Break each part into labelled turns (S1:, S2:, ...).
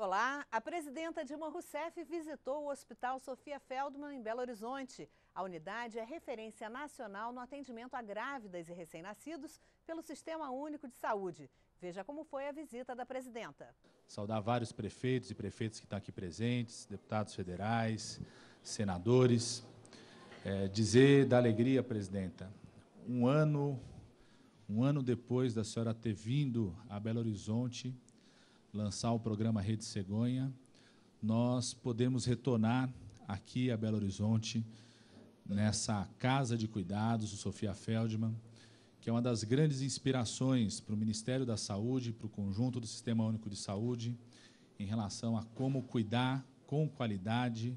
S1: Olá, a presidenta Dilma Rousseff visitou o Hospital Sofia Feldman em Belo Horizonte. A unidade é referência nacional no atendimento a grávidas e recém-nascidos pelo Sistema Único de Saúde. Veja como foi a visita da presidenta.
S2: Saudar vários prefeitos e prefeitas que estão aqui presentes, deputados federais, senadores. É, dizer da alegria, presidenta, um ano, um ano depois da senhora ter vindo a Belo Horizonte lançar o programa Rede Cegonha, nós podemos retornar aqui a Belo Horizonte, nessa casa de cuidados, o Sofia Feldman, que é uma das grandes inspirações para o Ministério da Saúde, para o conjunto do Sistema Único de Saúde, em relação a como cuidar com qualidade,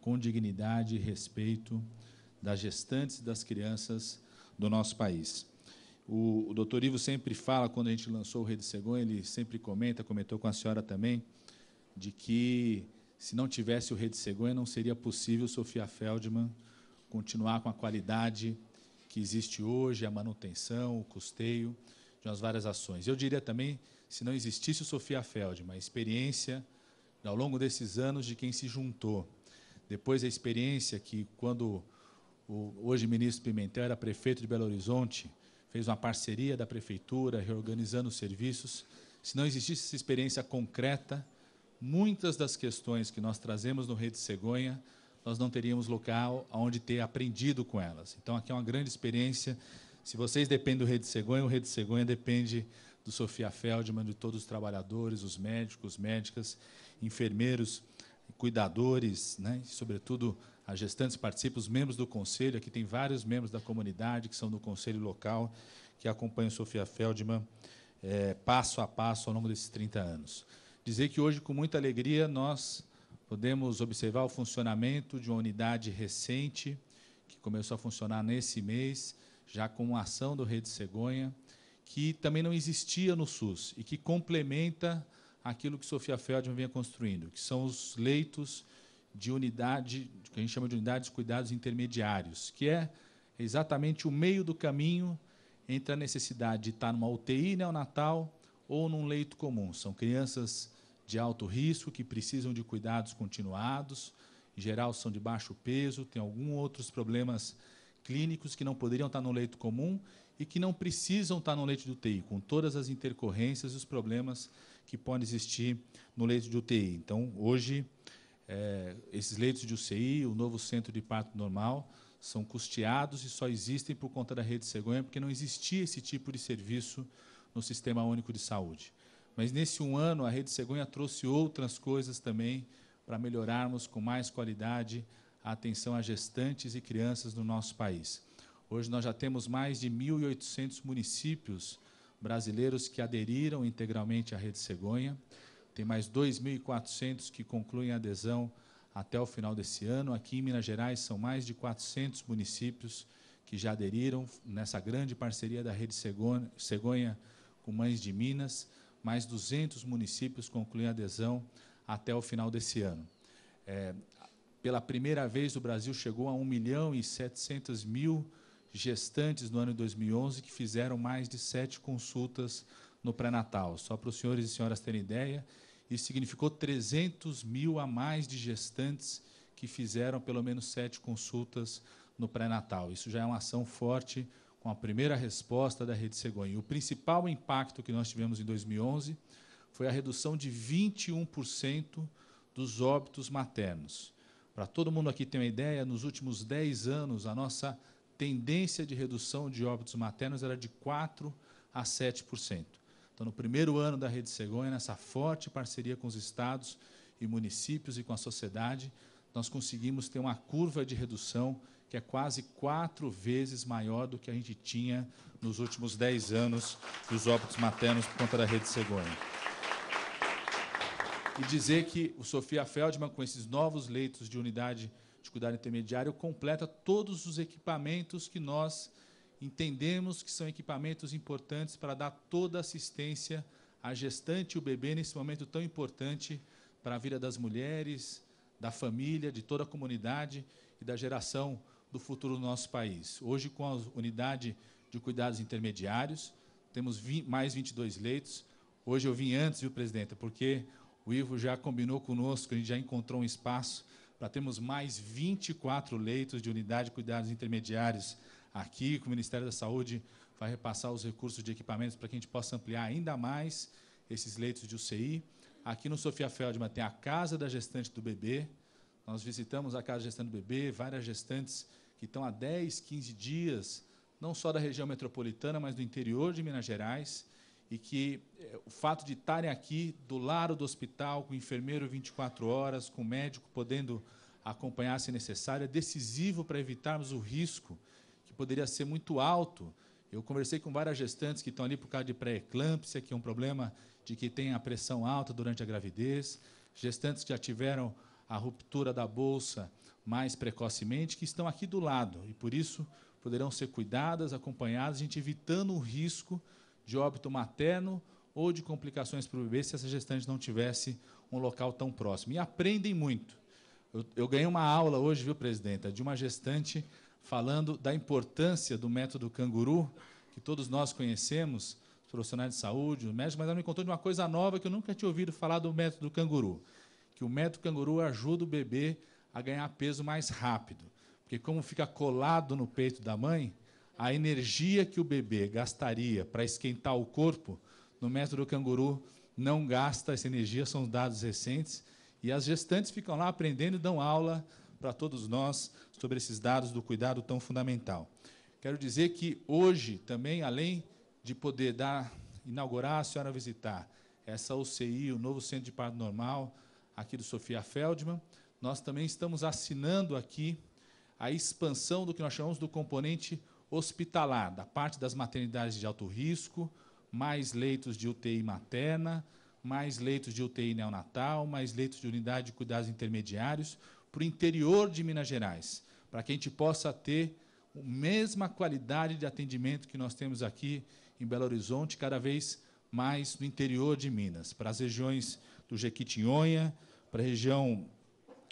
S2: com dignidade e respeito das gestantes e das crianças do nosso país. O, o doutor Ivo sempre fala, quando a gente lançou o Rede Segon, ele sempre comenta, comentou com a senhora também, de que se não tivesse o Rede Segon, não seria possível Sofia Feldman continuar com a qualidade que existe hoje, a manutenção, o custeio de umas várias ações. Eu diria também, se não existisse o Sofia Feldman, a experiência ao longo desses anos de quem se juntou, depois a experiência que, quando o hoje ministro Pimentel era prefeito de Belo Horizonte, fez uma parceria da prefeitura, reorganizando os serviços. Se não existisse essa experiência concreta, muitas das questões que nós trazemos no Rede Cegonha, nós não teríamos local onde ter aprendido com elas. Então, aqui é uma grande experiência. Se vocês dependem do Rede Cegonha, o Rede Cegonha depende do Sofia Feldman, de todos os trabalhadores, os médicos, médicas, enfermeiros, cuidadores, né? e, sobretudo, as gestantes participam, os membros do conselho, aqui tem vários membros da comunidade que são do conselho local, que acompanham Sofia Feldman é, passo a passo ao longo desses 30 anos. Dizer que hoje, com muita alegria, nós podemos observar o funcionamento de uma unidade recente, que começou a funcionar nesse mês, já com a ação do Rede Cegonha, que também não existia no SUS e que complementa aquilo que Sofia Feldman vinha construindo, que são os leitos de unidade, que a gente chama de unidade de cuidados intermediários, que é exatamente o meio do caminho entre a necessidade de estar numa UTI neonatal né, ou num leito comum. São crianças de alto risco que precisam de cuidados continuados, em geral são de baixo peso, têm alguns outros problemas clínicos que não poderiam estar no leito comum e que não precisam estar no leito de UTI, com todas as intercorrências e os problemas que podem existir no leito de UTI. Então, hoje, é, esses leitos de UCI, o novo centro de parto normal, são custeados e só existem por conta da rede cegonha, porque não existia esse tipo de serviço no Sistema Único de Saúde. Mas nesse um ano, a rede cegonha trouxe outras coisas também para melhorarmos com mais qualidade a atenção a gestantes e crianças no nosso país. Hoje nós já temos mais de 1.800 municípios brasileiros que aderiram integralmente à rede cegonha. Tem mais 2.400 que concluem a adesão até o final desse ano. Aqui em Minas Gerais são mais de 400 municípios que já aderiram nessa grande parceria da Rede Cegonha com Mães de Minas. Mais 200 municípios concluem a adesão até o final desse ano. É, pela primeira vez, o Brasil chegou a 1 milhão e 700 mil gestantes no ano de 2011 que fizeram mais de sete consultas no pré-natal. Só para os senhores e senhoras terem ideia, isso significou 300 mil a mais de gestantes que fizeram pelo menos sete consultas no pré-natal. Isso já é uma ação forte com a primeira resposta da Rede Cegonha. O principal impacto que nós tivemos em 2011 foi a redução de 21% dos óbitos maternos. Para todo mundo aqui ter uma ideia, nos últimos 10 anos, a nossa tendência de redução de óbitos maternos era de 4% a 7%. Então, no primeiro ano da Rede Cegonha, nessa forte parceria com os estados e municípios e com a sociedade, nós conseguimos ter uma curva de redução que é quase quatro vezes maior do que a gente tinha nos últimos dez anos dos óbitos maternos por conta da Rede Cegonha. E dizer que o Sofia Feldman, com esses novos leitos de unidade de cuidado intermediário, completa todos os equipamentos que nós Entendemos que são equipamentos importantes para dar toda a assistência à gestante e o bebê nesse momento tão importante para a vida das mulheres, da família, de toda a comunidade e da geração do futuro do nosso país. Hoje, com a unidade de cuidados intermediários, temos mais 22 leitos. Hoje eu vim antes, viu, presidenta, porque o Ivo já combinou conosco, a gente já encontrou um espaço para termos mais 24 leitos de unidade de cuidados intermediários aqui, que o Ministério da Saúde vai repassar os recursos de equipamentos para que a gente possa ampliar ainda mais esses leitos de UCI. Aqui no Sofia Feldman tem a Casa da Gestante do Bebê. Nós visitamos a Casa da Gestante do Bebê, várias gestantes que estão há 10, 15 dias, não só da região metropolitana, mas do interior de Minas Gerais, e que é, o fato de estarem aqui do lado do hospital, com o enfermeiro 24 horas, com o médico podendo acompanhar se necessário, é decisivo para evitarmos o risco poderia ser muito alto. Eu conversei com várias gestantes que estão ali por causa de pré-eclâmpsia, que é um problema de que tem a pressão alta durante a gravidez, gestantes que já tiveram a ruptura da bolsa mais precocemente, que estão aqui do lado e por isso poderão ser cuidadas, acompanhadas, a gente evitando o risco de óbito materno ou de complicações para o bebê se essa gestante não tivesse um local tão próximo. E aprendem muito. Eu, eu ganhei uma aula hoje, viu, presidenta, de uma gestante falando da importância do método canguru, que todos nós conhecemos, os profissionais de saúde, os médicos, mas ela me contou de uma coisa nova que eu nunca tinha ouvido falar do método canguru, que o método canguru ajuda o bebê a ganhar peso mais rápido, porque como fica colado no peito da mãe, a energia que o bebê gastaria para esquentar o corpo, no método canguru não gasta essa energia, são dados recentes, e as gestantes ficam lá aprendendo e dão aula para todos nós sobre esses dados do cuidado tão fundamental. Quero dizer que hoje também, além de poder dar, inaugurar a senhora visitar essa UCI, o novo Centro de Parto Normal, aqui do Sofia Feldman, nós também estamos assinando aqui a expansão do que nós chamamos do componente hospitalar, da parte das maternidades de alto risco, mais leitos de UTI materna, mais leitos de UTI neonatal, mais leitos de unidade de cuidados intermediários, para o interior de Minas Gerais, para que a gente possa ter a mesma qualidade de atendimento que nós temos aqui em Belo Horizonte, cada vez mais no interior de Minas, para as regiões do Jequitinhonha, para a região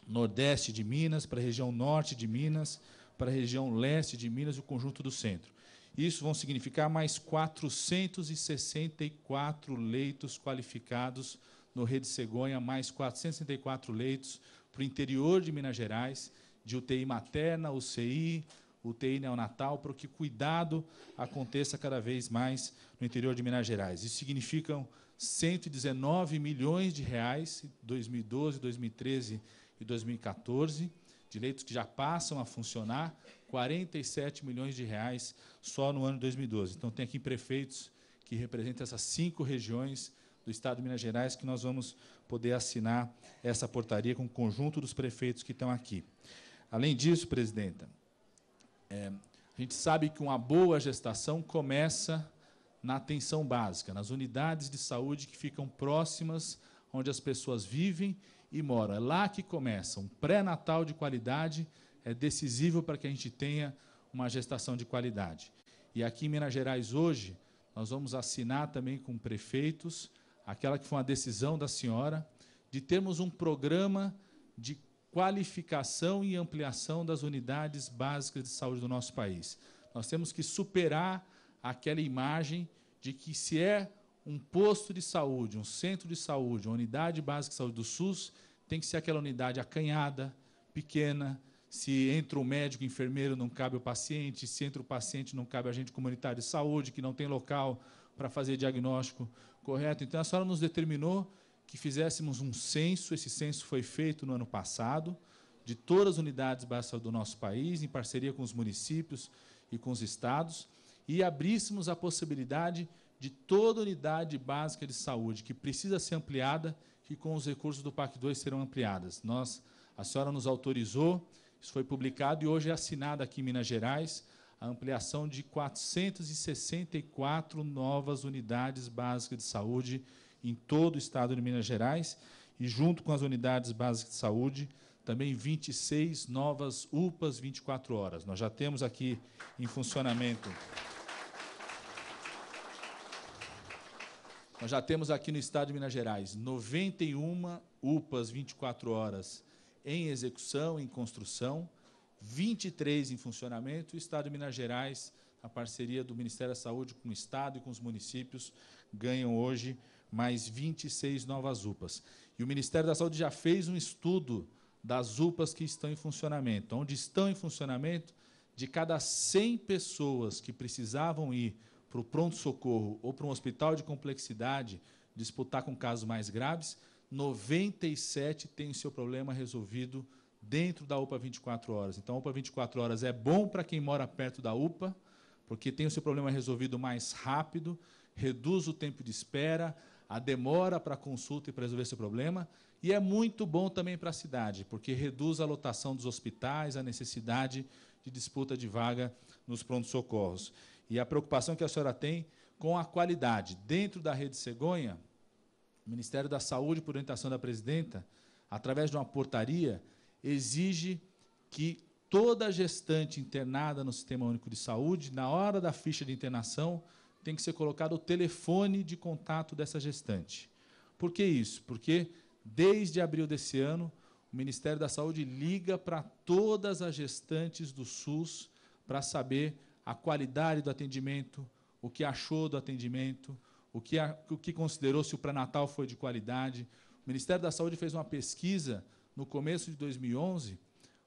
S2: nordeste de Minas, para a região norte de Minas, para a região leste de Minas e o conjunto do centro. Isso vão significar mais 464 leitos qualificados no Rede Cegonha, mais 464 leitos para o interior de Minas Gerais, de UTI materna, UCI, UTI neonatal, para que cuidado aconteça cada vez mais no interior de Minas Gerais. Isso significam 119 milhões de reais em 2012, 2013 e 2014, de leitos que já passam a funcionar, 47 milhões de reais só no ano de 2012. Então tem aqui prefeitos que representam essas cinco regiões do Estado de Minas Gerais que nós vamos poder assinar essa portaria com o conjunto dos prefeitos que estão aqui. Além disso, presidenta, é, a gente sabe que uma boa gestação começa na atenção básica, nas unidades de saúde que ficam próximas onde as pessoas vivem e moram. É lá que começa. Um pré-natal de qualidade é decisivo para que a gente tenha uma gestação de qualidade. E aqui em Minas Gerais, hoje, nós vamos assinar também com prefeitos aquela que foi uma decisão da senhora, de termos um programa de qualificação e ampliação das unidades básicas de saúde do nosso país. Nós temos que superar aquela imagem de que se é um posto de saúde, um centro de saúde, uma unidade básica de saúde do SUS, tem que ser aquela unidade acanhada, pequena, se entra o médico, enfermeiro, não cabe o paciente, se entra o paciente, não cabe o agente comunitário de saúde, que não tem local para fazer diagnóstico Correto? Então a senhora nos determinou que fizéssemos um censo, esse censo foi feito no ano passado, de todas as unidades básicas do nosso país, em parceria com os municípios e com os estados, e abríssemos a possibilidade de toda unidade básica de saúde que precisa ser ampliada, que com os recursos do PAC 2 serão ampliadas. Nós, a senhora nos autorizou, isso foi publicado e hoje é assinado aqui em Minas Gerais a ampliação de 464 novas unidades básicas de saúde em todo o estado de Minas Gerais e, junto com as unidades básicas de saúde, também 26 novas UPAs 24 horas. Nós já temos aqui em funcionamento. Nós já temos aqui no estado de Minas Gerais 91 UPAs 24 horas em execução, em construção, 23 em funcionamento, e o Estado de Minas Gerais, a parceria do Ministério da Saúde com o Estado e com os municípios, ganham hoje mais 26 novas UPAs. E o Ministério da Saúde já fez um estudo das UPAs que estão em funcionamento. Onde estão em funcionamento, de cada 100 pessoas que precisavam ir para o pronto-socorro ou para um hospital de complexidade disputar com casos mais graves, 97 têm seu problema resolvido dentro da UPA 24 horas. Então, a UPA 24 horas é bom para quem mora perto da UPA, porque tem o seu problema resolvido mais rápido, reduz o tempo de espera, a demora para consulta e para resolver esse problema, e é muito bom também para a cidade, porque reduz a lotação dos hospitais, a necessidade de disputa de vaga nos prontos-socorros. E a preocupação que a senhora tem com a qualidade. Dentro da rede cegonha, o Ministério da Saúde, por orientação da presidenta, através de uma portaria, exige que toda gestante internada no Sistema Único de Saúde, na hora da ficha de internação, tem que ser colocado o telefone de contato dessa gestante. Por que isso? Porque desde abril desse ano, o Ministério da Saúde liga para todas as gestantes do SUS para saber a qualidade do atendimento, o que achou do atendimento, o que, a, o que considerou se o pré-natal foi de qualidade. O Ministério da Saúde fez uma pesquisa no começo de 2011,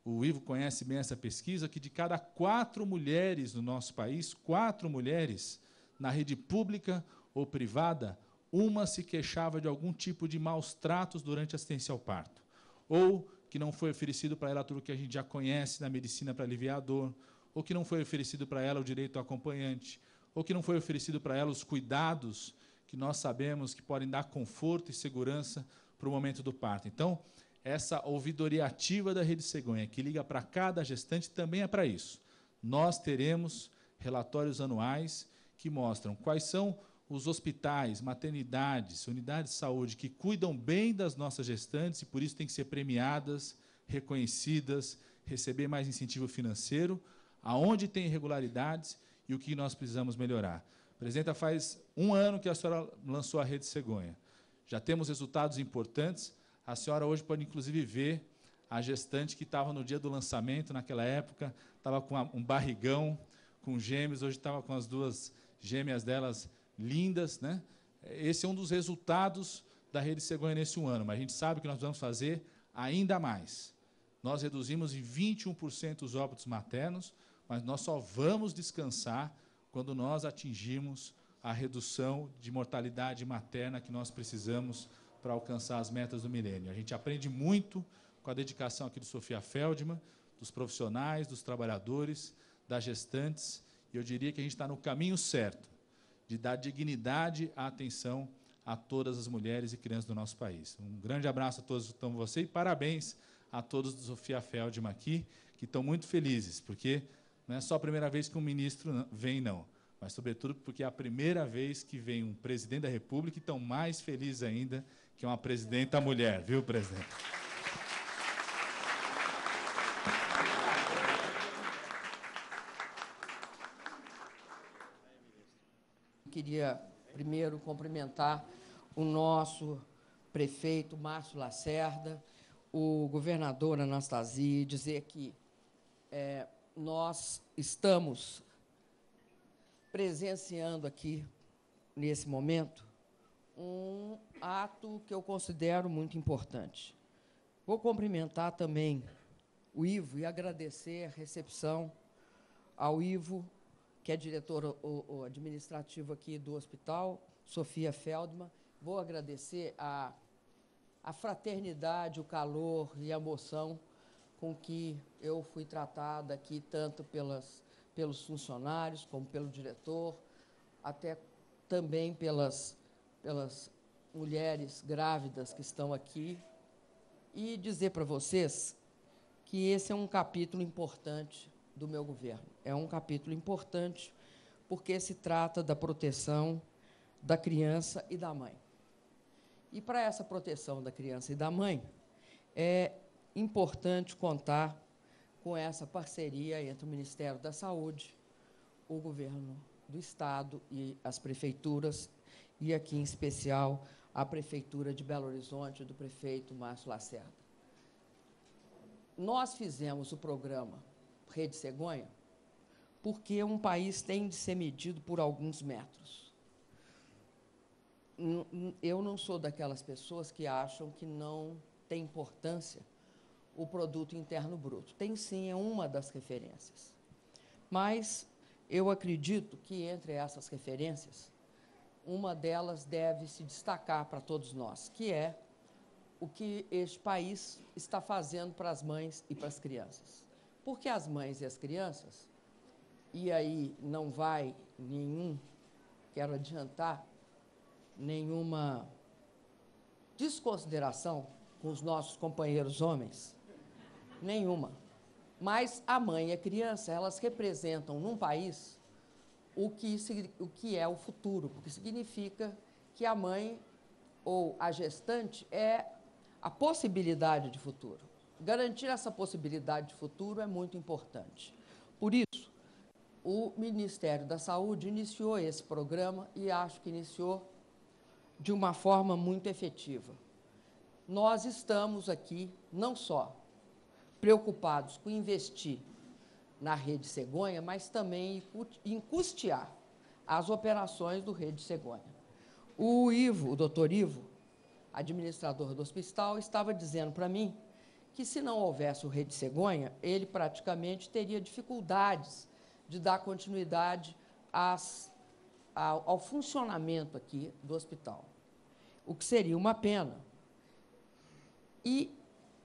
S2: o Ivo conhece bem essa pesquisa, que de cada quatro mulheres no nosso país, quatro mulheres, na rede pública ou privada, uma se queixava de algum tipo de maus tratos durante a assistência ao parto, ou que não foi oferecido para ela tudo que a gente já conhece na medicina para aliviar a dor, ou que não foi oferecido para ela o direito ao acompanhante, ou que não foi oferecido para ela os cuidados que nós sabemos que podem dar conforto e segurança para o momento do parto. Então, essa ouvidoria ativa da Rede Cegonha, que liga para cada gestante, também é para isso. Nós teremos relatórios anuais que mostram quais são os hospitais, maternidades, unidades de saúde que cuidam bem das nossas gestantes e por isso têm que ser premiadas, reconhecidas, receber mais incentivo financeiro, aonde tem irregularidades e o que nós precisamos melhorar. Presidenta, faz um ano que a senhora lançou a Rede Cegonha. Já temos resultados importantes, a senhora hoje pode inclusive ver a gestante que estava no dia do lançamento, naquela época, estava com um barrigão, com gêmeos, hoje estava com as duas gêmeas delas lindas. Né? Esse é um dos resultados da rede cegonha nesse um ano, mas a gente sabe que nós vamos fazer ainda mais. Nós reduzimos em 21% os óbitos maternos, mas nós só vamos descansar quando nós atingirmos a redução de mortalidade materna que nós precisamos para alcançar as metas do milênio. A gente aprende muito com a dedicação aqui do Sofia Feldman, dos profissionais, dos trabalhadores, das gestantes, e eu diria que a gente está no caminho certo de dar dignidade à atenção a todas as mulheres e crianças do nosso país. Um grande abraço a todos que estão com você e parabéns a todos do Sofia Feldman aqui, que estão muito felizes, porque não é só a primeira vez que um ministro vem, não, mas, sobretudo, porque é a primeira vez que vem um presidente da República e estão mais felizes ainda que é uma presidenta mulher, viu, presidente?
S1: Queria primeiro cumprimentar o nosso prefeito Márcio Lacerda, o governador Anastasia, dizer que é, nós estamos presenciando aqui, nesse momento, um ato que eu considero muito importante. Vou cumprimentar também o Ivo e agradecer a recepção ao Ivo, que é diretor o, o administrativo aqui do hospital, Sofia Feldman. Vou agradecer a, a fraternidade, o calor e a emoção com que eu fui tratada aqui, tanto pelas, pelos funcionários, como pelo diretor, até também pelas pelas mulheres grávidas que estão aqui e dizer para vocês que esse é um capítulo importante do meu governo. É um capítulo importante porque se trata da proteção da criança e da mãe. E para essa proteção da criança e da mãe, é importante contar com essa parceria entre o Ministério da Saúde, o governo do Estado e as prefeituras e aqui em especial à Prefeitura de Belo Horizonte, do prefeito Márcio Lacerda. Nós fizemos o programa Rede Cegonha porque um país tem de ser medido por alguns metros. Eu não sou daquelas pessoas que acham que não tem importância o produto interno bruto. Tem sim, é uma das referências. Mas eu acredito que entre essas referências uma delas deve se destacar para todos nós, que é o que este país está fazendo para as mães e para as crianças. Porque as mães e as crianças, e aí não vai nenhum, quero adiantar, nenhuma desconsideração com os nossos companheiros homens, nenhuma. Mas a mãe e a criança, elas representam num país o que, o que é o futuro, porque significa que a mãe ou a gestante é a possibilidade de futuro. Garantir essa possibilidade de futuro é muito importante. Por isso, o Ministério da Saúde iniciou esse programa e acho que iniciou de uma forma muito efetiva. Nós estamos aqui não só preocupados com investir na Rede Cegonha, mas também em custear as operações do Rede Cegonha. O Ivo, o doutor Ivo, administrador do hospital, estava dizendo para mim que se não houvesse o Rede Cegonha, ele praticamente teria dificuldades de dar continuidade às, ao, ao funcionamento aqui do hospital, o que seria uma pena. E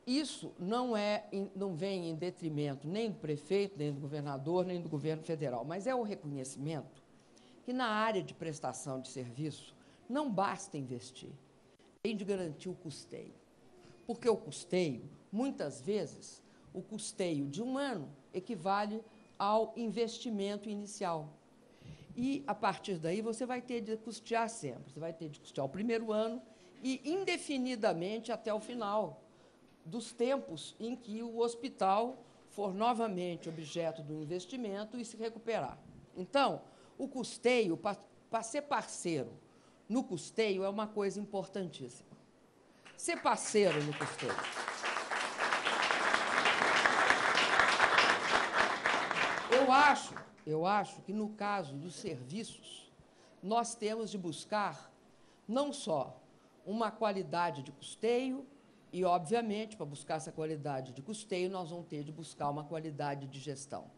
S1: isso não, é, não vem em detrimento nem do prefeito, nem do governador, nem do governo federal, mas é o reconhecimento que na área de prestação de serviço não basta investir, tem de garantir o custeio. Porque o custeio, muitas vezes, o custeio de um ano equivale ao investimento inicial. E, a partir daí, você vai ter de custear sempre. Você vai ter de custear o primeiro ano e indefinidamente até o final dos tempos em que o hospital for novamente objeto do investimento e se recuperar. Então, o custeio, para ser parceiro no custeio, é uma coisa importantíssima. Ser parceiro no custeio. Eu acho, eu acho que no caso dos serviços, nós temos de buscar não só uma qualidade de custeio, e, obviamente, para buscar essa qualidade de custeio, nós vamos ter de buscar uma qualidade de gestão.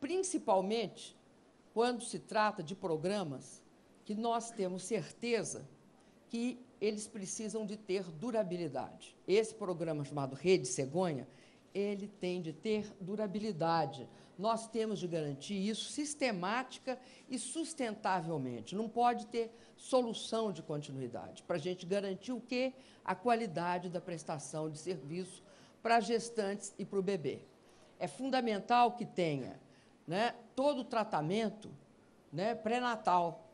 S1: Principalmente quando se trata de programas que nós temos certeza que eles precisam de ter durabilidade. Esse programa chamado Rede Cegonha, ele tem de ter durabilidade. Nós temos de garantir isso sistemática e sustentavelmente. Não pode ter solução de continuidade para a gente garantir o quê? A qualidade da prestação de serviço para gestantes e para o bebê. É fundamental que tenha né, todo o tratamento né, pré-natal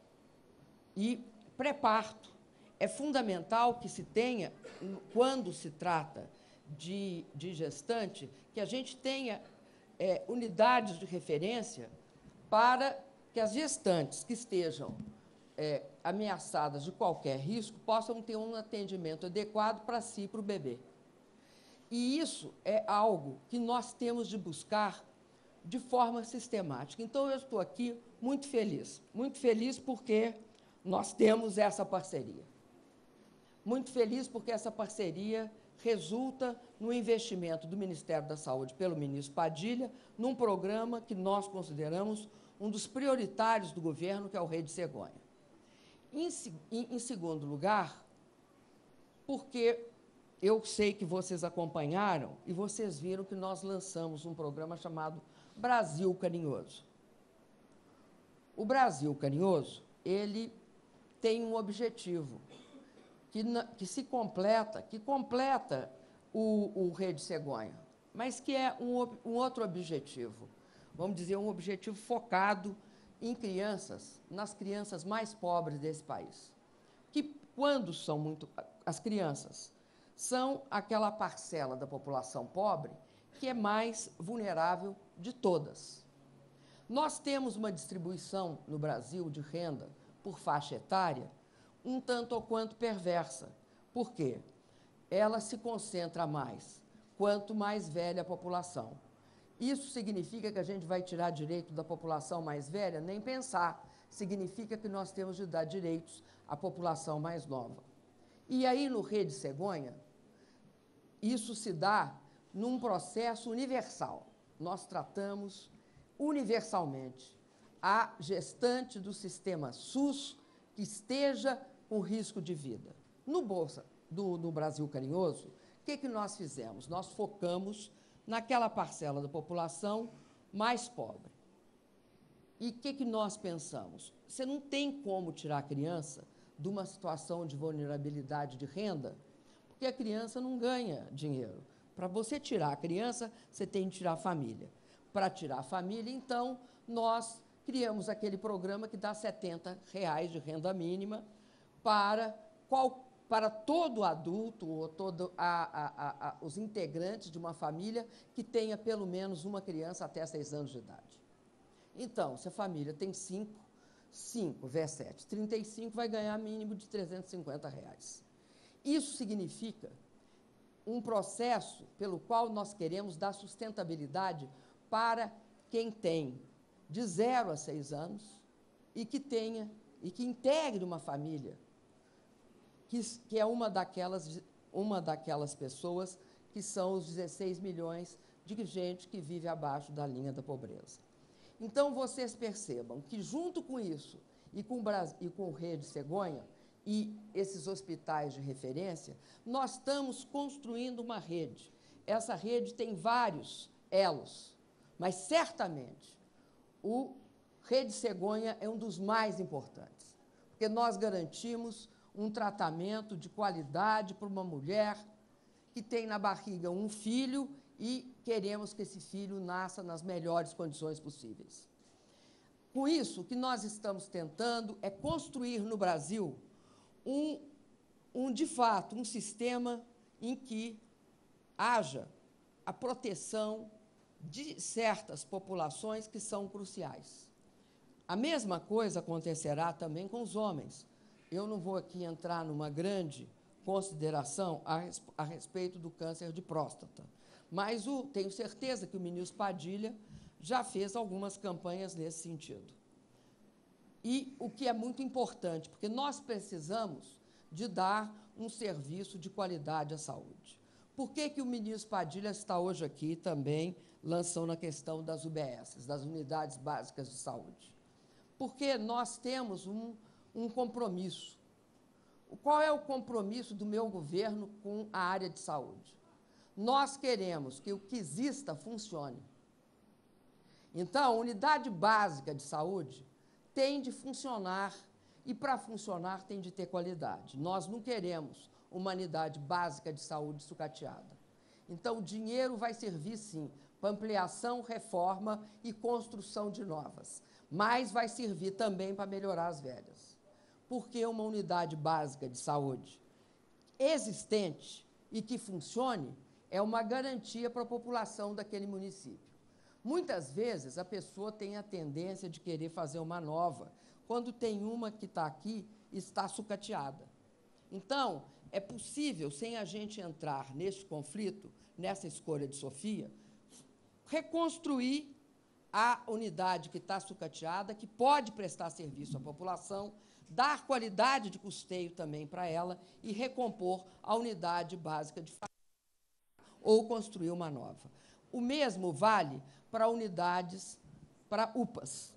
S1: e pré-parto. É fundamental que se tenha, quando se trata de, de gestante, que a gente tenha é, unidades de referência para que as gestantes que estejam é, ameaçadas de qualquer risco possam ter um atendimento adequado para si e para o bebê. E isso é algo que nós temos de buscar de forma sistemática. Então, eu estou aqui muito feliz, muito feliz porque nós temos essa parceria. Muito feliz porque essa parceria resulta no investimento do Ministério da Saúde pelo ministro Padilha num programa que nós consideramos um dos prioritários do governo, que é o Rei de Cegonha. Em, em segundo lugar, porque eu sei que vocês acompanharam e vocês viram que nós lançamos um programa chamado Brasil Carinhoso. O Brasil Carinhoso, ele tem um objetivo, que, que se completa, que completa o, o Rede Cegonha, mas que é um, um outro objetivo. Vamos dizer, um objetivo focado em crianças, nas crianças mais pobres desse país. Que, quando são muito. As crianças são aquela parcela da população pobre que é mais vulnerável de todas. Nós temos uma distribuição no Brasil de renda por faixa etária um tanto ou quanto perversa. Por quê? Ela se concentra mais quanto mais velha a população. Isso significa que a gente vai tirar direito da população mais velha? Nem pensar. Significa que nós temos de dar direitos à população mais nova. E aí, no Rede Cegonha, isso se dá num processo universal. Nós tratamos universalmente a gestante do sistema SUS que esteja com risco de vida. No Bolsa do, do Brasil Carinhoso, o que, que nós fizemos? Nós focamos naquela parcela da população mais pobre. E o que, que nós pensamos? Você não tem como tirar a criança de uma situação de vulnerabilidade de renda, porque a criança não ganha dinheiro. Para você tirar a criança, você tem que tirar a família. Para tirar a família, então, nós criamos aquele programa que dá R$ 70 de renda mínima para, qual, para todo adulto ou todos os integrantes de uma família que tenha pelo menos uma criança até 6 anos de idade. Então, se a família tem 5, 5 vezes 7, 35 vai ganhar mínimo de 350 350,00. Isso significa um processo pelo qual nós queremos dar sustentabilidade para quem tem de 0 a 6 anos e que tenha e que integre uma família, que, que é uma daquelas, uma daquelas pessoas que são os 16 milhões de gente que vive abaixo da linha da pobreza. Então vocês percebam que junto com isso e com, Brasil, e com Rede Cegonha e esses hospitais de referência, nós estamos construindo uma rede. Essa rede tem vários elos, mas certamente o Rede Cegonha é um dos mais importantes, porque nós garantimos um tratamento de qualidade para uma mulher que tem na barriga um filho e queremos que esse filho nasça nas melhores condições possíveis. Com isso, o que nós estamos tentando é construir no Brasil um, um de fato, um sistema em que haja a proteção de certas populações que são cruciais. A mesma coisa acontecerá também com os homens. Eu não vou aqui entrar numa grande consideração a, a respeito do câncer de próstata, mas o, tenho certeza que o ministro Padilha já fez algumas campanhas nesse sentido. E o que é muito importante, porque nós precisamos de dar um serviço de qualidade à saúde. Por que, que o ministro Padilha está hoje aqui também lançam na questão das UBSs, das Unidades Básicas de Saúde. Porque nós temos um, um compromisso. Qual é o compromisso do meu governo com a área de saúde? Nós queremos que o que exista funcione. Então, a unidade básica de saúde tem de funcionar e, para funcionar, tem de ter qualidade. Nós não queremos uma unidade básica de saúde sucateada. Então, o dinheiro vai servir, sim, ampliação, reforma e construção de novas. Mas vai servir também para melhorar as velhas. Porque uma unidade básica de saúde existente e que funcione é uma garantia para a população daquele município. Muitas vezes a pessoa tem a tendência de querer fazer uma nova, quando tem uma que está aqui está sucateada. Então, é possível, sem a gente entrar neste conflito, nessa escolha de Sofia, reconstruir a unidade que está sucateada, que pode prestar serviço à população, dar qualidade de custeio também para ela e recompor a unidade básica de ou construir uma nova. O mesmo vale para unidades, para UPAs.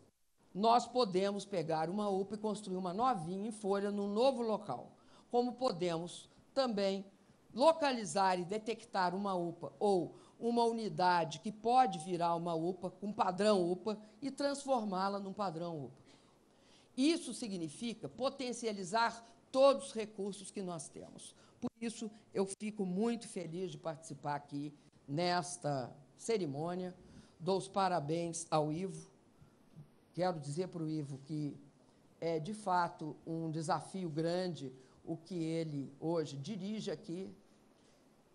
S1: Nós podemos pegar uma UPA e construir uma novinha em folha num novo local, como podemos também localizar e detectar uma UPA ou uma unidade que pode virar uma UPA, um padrão UPA, e transformá-la num padrão UPA. Isso significa potencializar todos os recursos que nós temos. Por isso, eu fico muito feliz de participar aqui nesta cerimônia. Dou os parabéns ao Ivo. Quero dizer para o Ivo que é, de fato, um desafio grande o que ele hoje dirige aqui,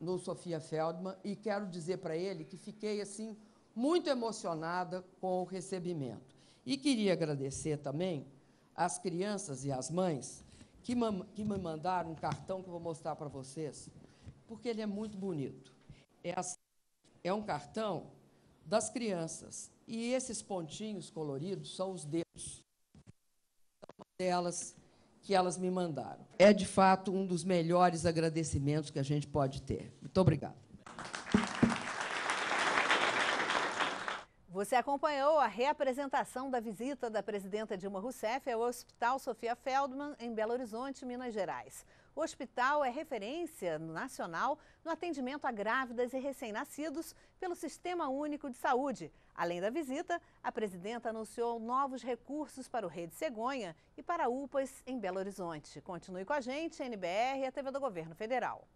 S1: no Sofia Feldman e quero dizer para ele que fiquei assim muito emocionada com o recebimento. E queria agradecer também às crianças e às mães que, que me mandaram um cartão que eu vou mostrar para vocês, porque ele é muito bonito. É, assim, é um cartão das crianças e esses pontinhos coloridos são os dedos delas que elas me mandaram. É, de fato, um dos melhores agradecimentos que a gente pode ter. Muito obrigado. Você acompanhou a reapresentação da visita da presidenta Dilma Rousseff ao Hospital Sofia Feldman, em Belo Horizonte, Minas Gerais. O hospital é referência nacional no atendimento a grávidas e recém-nascidos pelo Sistema Único de Saúde. Além da visita, a presidenta anunciou novos recursos para o Rede Cegonha e para UPAs em Belo Horizonte. Continue com a gente, NBR e a TV do Governo Federal.